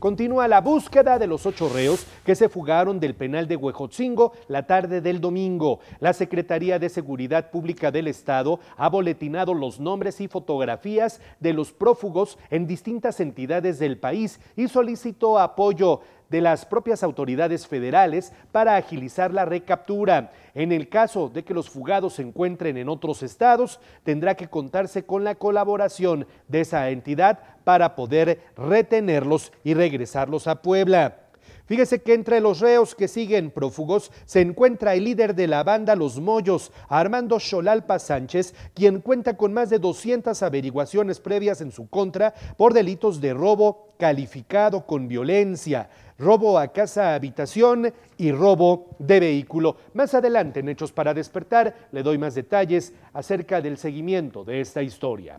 continúa la búsqueda de los ocho reos que se fugaron del penal de Huejotzingo la tarde del domingo. La Secretaría de Seguridad Pública del Estado ha boletinado los nombres y fotografías de los prófugos en distintas entidades del país y solicitó apoyo de las propias autoridades federales para agilizar la recaptura. En el caso de que los fugados se encuentren en otros estados, tendrá que contarse con la colaboración de esa entidad para poder retenerlos y regresarlos a Puebla. Fíjese que entre los reos que siguen prófugos se encuentra el líder de la banda Los Mollos, Armando Xolalpa Sánchez, quien cuenta con más de 200 averiguaciones previas en su contra por delitos de robo, calificado con violencia, robo a casa habitación y robo de vehículo. Más adelante en Hechos para despertar le doy más detalles acerca del seguimiento de esta historia.